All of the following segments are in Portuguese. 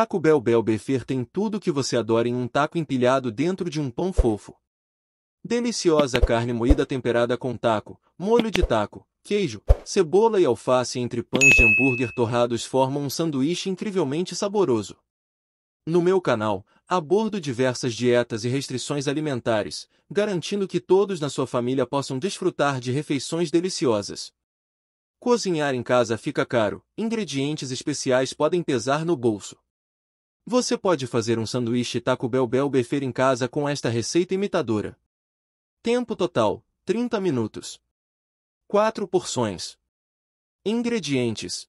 Taco Bell Bell Befer tem tudo que você adora em um taco empilhado dentro de um pão fofo. Deliciosa carne moída temperada com taco, molho de taco, queijo, cebola e alface entre pães de hambúrguer torrados formam um sanduíche incrivelmente saboroso. No meu canal, abordo diversas dietas e restrições alimentares, garantindo que todos na sua família possam desfrutar de refeições deliciosas. Cozinhar em casa fica caro, ingredientes especiais podem pesar no bolso. Você pode fazer um sanduíche Taco Bell Bell Befer em casa com esta receita imitadora. Tempo total, 30 minutos. 4 porções. Ingredientes.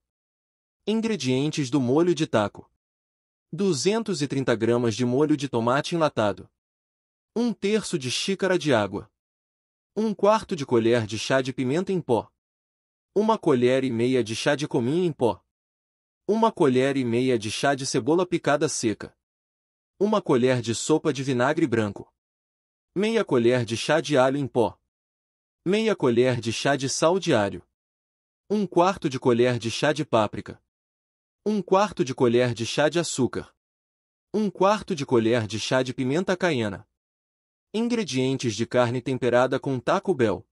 Ingredientes do molho de taco. 230 gramas de molho de tomate enlatado. 1 terço de xícara de água. 1 quarto de colher de chá de pimenta em pó. 1 colher e meia de chá de cominho em pó. Uma colher e meia de chá de cebola picada seca. Uma colher de sopa de vinagre branco. Meia colher de chá de alho em pó. Meia colher de chá de sal de alho, Um quarto de colher de chá de páprica. Um quarto de colher de chá de açúcar. Um quarto de colher de chá de pimenta caiena. Ingredientes de carne temperada com taco bell.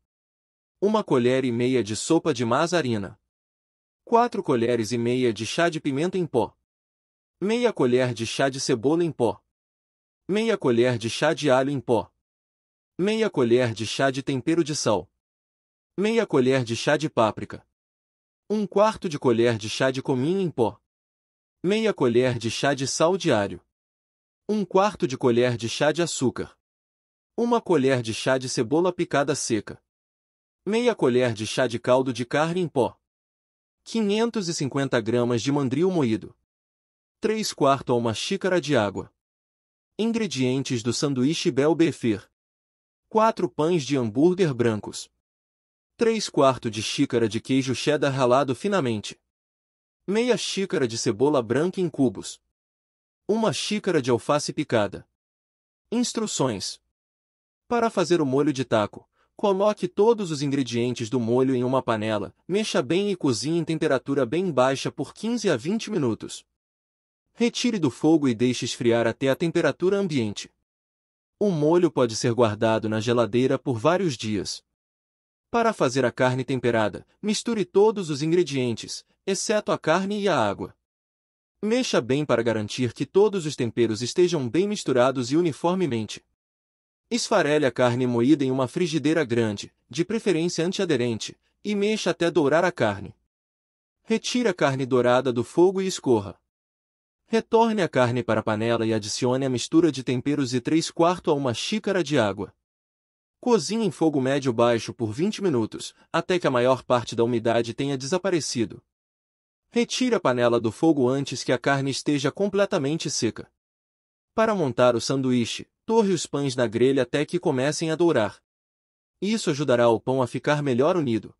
Uma colher e meia de sopa de mazarina. 4 colheres e meia de chá de pimenta em pó. Meia colher de chá de cebola em pó. Meia colher de chá de alho em pó. Meia colher de chá de tempero de sal. Meia colher de chá de páprica. Um quarto de colher de chá de cominho em pó. Meia colher de chá de sal diário. Um quarto de colher de chá de açúcar. Uma colher de chá de cebola picada seca. Meia colher de chá de caldo de carne em pó. 550 gramas de mandril moído. 3 quartos a uma xícara de água. Ingredientes do sanduíche Bel Befer. 4 pães de hambúrguer brancos. 3 quartos de xícara de queijo cheddar ralado finamente. Meia xícara de cebola branca em cubos. Uma xícara de alface picada. Instruções. Para fazer o molho de taco, Coloque todos os ingredientes do molho em uma panela, mexa bem e cozinhe em temperatura bem baixa por 15 a 20 minutos. Retire do fogo e deixe esfriar até a temperatura ambiente. O molho pode ser guardado na geladeira por vários dias. Para fazer a carne temperada, misture todos os ingredientes, exceto a carne e a água. Mexa bem para garantir que todos os temperos estejam bem misturados e uniformemente. Esfarele a carne moída em uma frigideira grande, de preferência antiaderente, e mexa até dourar a carne. Retire a carne dourada do fogo e escorra. Retorne a carne para a panela e adicione a mistura de temperos e 3 quartos a uma xícara de água. Cozinhe em fogo médio-baixo por 20 minutos, até que a maior parte da umidade tenha desaparecido. Retire a panela do fogo antes que a carne esteja completamente seca. Para montar o sanduíche, Torre os pães na grelha até que comecem a dourar. Isso ajudará o pão a ficar melhor unido.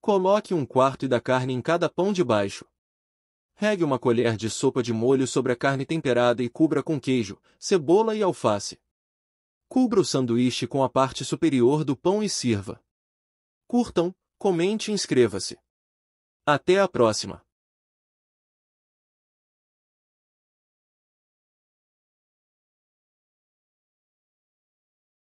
Coloque um quarto da carne em cada pão de baixo. Regue uma colher de sopa de molho sobre a carne temperada e cubra com queijo, cebola e alface. Cubra o sanduíche com a parte superior do pão e sirva. Curtam, comente e inscreva-se. Até a próxima!